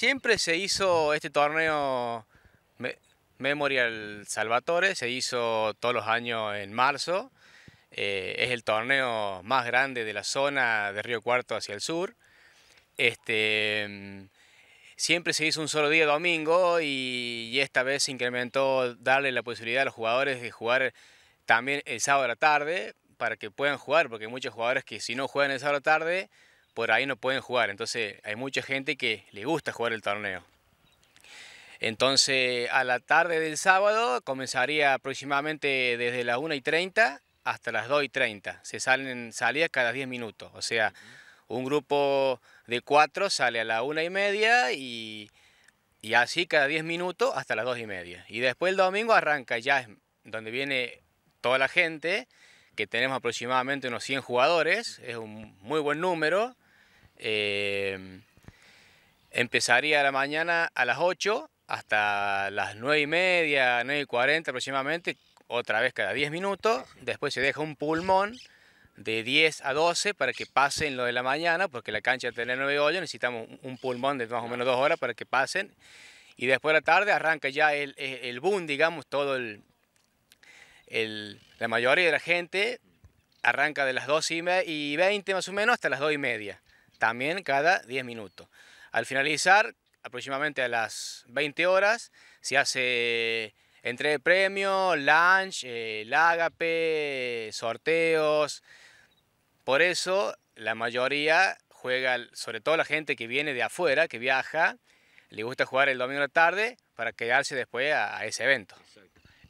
siempre se hizo este torneo Memorial Salvatore, se hizo todos los años en marzo. Eh, es el torneo más grande de la zona de Río Cuarto hacia el sur. Este, mm, siempre se hizo un solo día domingo y, esta vez se incrementó darle la posibilidad a los jugadores de jugar también el sábado a la tarde para que puedan jugar, porque hay muchos jugadores que si no juegan el sábado a la tarde por ahí no pueden jugar. Entonces hay mucha gente que le gusta jugar el torneo. Entonces a la tarde del sábado comenzaría aproximadamente desde las 1 y 30 hasta las 2 y 30. Se salen salidas cada 10 minutos. O sea, un grupo de cuatro sale a la 1 y media y, así cada 10 minutos hasta las 2 y media. Y después el domingo arranca, ya es donde viene toda la gente tenemos aproximadamente unos 100 jugadores, es un muy buen número. Eh, empezaría la mañana a las 8 hasta las 9 y media, 9 y 40 aproximadamente, otra vez cada 10 minutos. Después se deja un pulmón de 10 a 12 para que pasen lo de la mañana, porque la cancha tiene 9 hoyos, necesitamos un pulmón de más o menos 2 horas para que pasen. Y después de la tarde arranca ya el, el boom, digamos, todo el, el la mayoría de la gente arranca de las 2 y 20 más o menos hasta las 2 y media, también cada 10 minutos. Al finalizar, aproximadamente a las 20 horas, se hace entre premio, lunch, eh, el sorteos. Por eso la mayoría juega, sobre todo la gente que viene de afuera, que viaja, le gusta jugar el domingo de la tarde para quedarse después a, ese evento.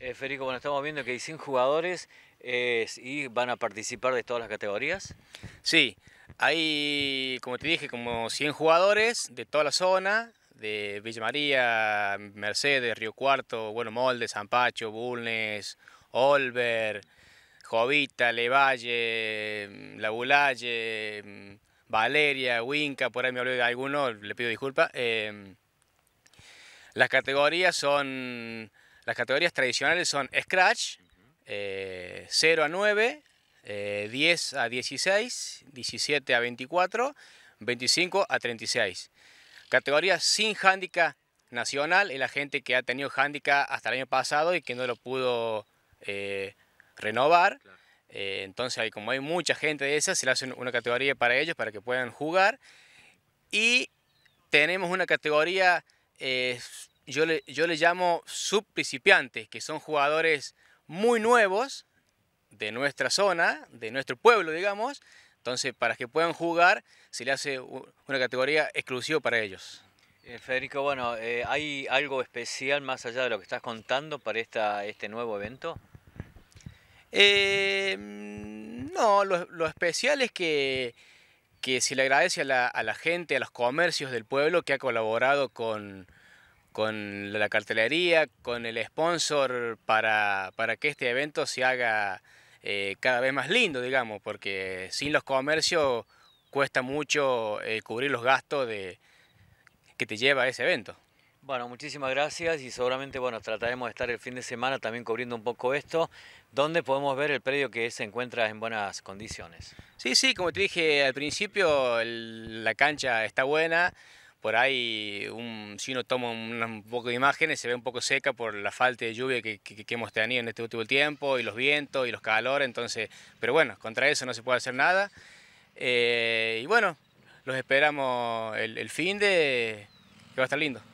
Eh, Federico, bueno, estamos viendo que hay 100 jugadores y van a participar de todas las categorías. Sí, hay, como te dije, como 100 jugadores de toda la zona, de Villa María, Mercedes, Río Cuarto, Bueno Molde, Pacho, Bulnes, Olver, Jovita, Levalle, Bulalle, Valeria, Huinca, por ahí me olvidé de alguno, le pido disculpas. Eh, las categorías son las categorías tradicionales son Scratch, 0 eh, a 9, 10 eh, a 16, 17 a 24, 25 a 36. Categoría sin hándicap nacional es la gente que ha tenido hándicap hasta el año pasado y que no lo pudo eh, renovar. entonces, como hay mucha gente de esa, se le hace una categoría para ellos, para que puedan jugar. Y tenemos una categoría yo le, llamo subprincipiantes, que son jugadores muy nuevos de nuestra zona, de nuestro pueblo, digamos. Entonces, para que puedan jugar, se le hace una categoría exclusiva para ellos. Eh, Federico, bueno, eh, ¿hay algo especial más allá de lo que estás contando para esta, este nuevo evento? Eh, mm, no, lo, especial es que, que se le agradece a la, a la gente, a los comercios del pueblo que ha colaborado con, con la cartelería, con el sponsor para, que este evento se haga eh, cada vez más lindo, digamos, porque sin los comercios cuesta mucho eh, cubrir los gastos de, que te lleva ese evento. Bueno, muchísimas gracias y seguramente bueno, trataremos de estar el fin de semana también cubriendo un poco esto, donde podemos ver el predio que se encuentra en buenas condiciones. Sí, sí, como te dije al principio, la cancha está buena, por ahí si uno toma un, poco de imágenes se ve un poco seca por la falta de lluvia que, hemos tenido en este último tiempo y los vientos y los calores, entonces, pero bueno, contra eso no se puede hacer nada. Eh, y bueno, los esperamos el, el fin de que va a estar lindo.